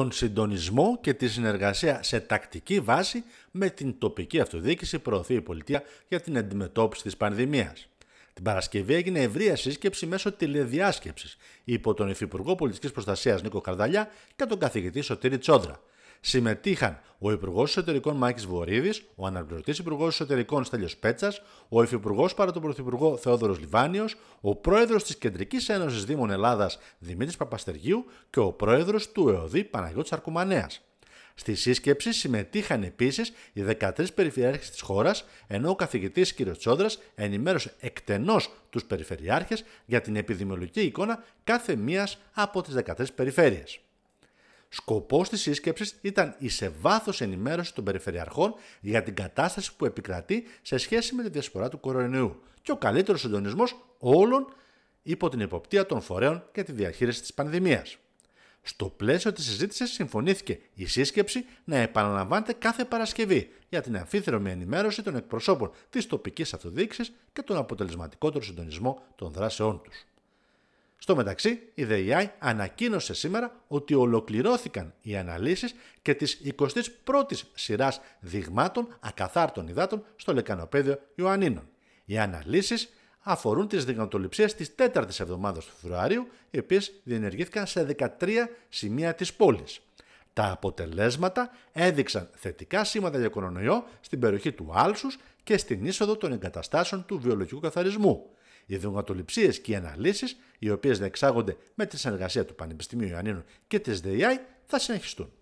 τον συντονισμό και τη συνεργασία σε τακτική βάση με την τοπική αυτοδιοίκηση προωθεί η πολιτεία για την αντιμετώπιση της πανδημίας. Την Παρασκευή έγινε ευρεία σύσκεψη μέσω τηλεδιάσκεψης υπό τον Υφυπουργό Πολιτικής Προστασίας Νίκο Καρδαλιά και τον καθηγητή Σωτήρη Τσόδρα συμμετείχαν ο Υπουργός Εσωτερικών Μάκης Βορύδης, ο Αναπληρωτής Υπουργός Εσωτερικών Στέλιος Πέτσας, ο Υφυπουργός παρά τον Πρωθυπουργό Θεόδωρος Λιβάνιος, ο Πρόεδρος της Κεντρικής Ένωσης Δήμων Ελλάδας Δημήτρης Παπαστεργίου και ο Πρόεδρος του ΕΟΔΗ Παναγιώτης Αρκουμανέας. Στη σύσκεψη συμμετείχαν επίσης οι 13 περιφερειάρχες της χώρας, ενώ ο καθηγητής κ. Τσόδρας ενημέρωσε εκτενώς τους περιφερειάρχες για την επιδημιολογική εικόνα κάθε μίας από τις 13 περιφέρειες. Σκοπός της σύσκεψης ήταν η σε βάθος ενημέρωση των περιφερειαρχών για την κατάσταση που επικρατεί σε σχέση με τη διασπορά του κορονοϊού και ο καλύτερος συντονισμός όλων υπό την υποπτία των φορέων και τη διαχείριση της πανδημίας. Στο πλαίσιο της συζήτησης συμφωνήθηκε η σύσκεψη να επαναλαμβάνεται κάθε Παρασκευή για την αμφίθρομη ενημέρωση των εκπροσώπων της τοπικής αυτοδιοίκησης και τον αποτελεσματικότερο συντονισμό των δράσεών τους. Στο μεταξύ, η ΔΕΙΑΙ ανακοίνωσε σήμερα ότι ολοκληρώθηκαν οι αναλύσεις και της 21ης σειράς δειγμάτων ακαθάρτων υδάτων στο λεκανοπέδιο Ιωαννίνων. Οι αναλύσεις αφορούν τις δειγματοληψίες της 4ης εβδομάδας του Φεβρουαρίου, οι οποίες διενεργήθηκαν σε 13 σημεία της πόλης. Τα αποτελέσματα έδειξαν θετικά σήματα για κορονοϊό στην περιοχή του Άλσους και στην είσοδο των εγκαταστάσεων του βιολογικού καθαρισμού. Οι δημοτοληψίε και οι αναλύσεις, οι οποίες διεξάγονται με τη συνεργασία του Πανεπιστημίου Ιωαννίνων και της ΔΕΙΑΙ, θα συνεχιστούν.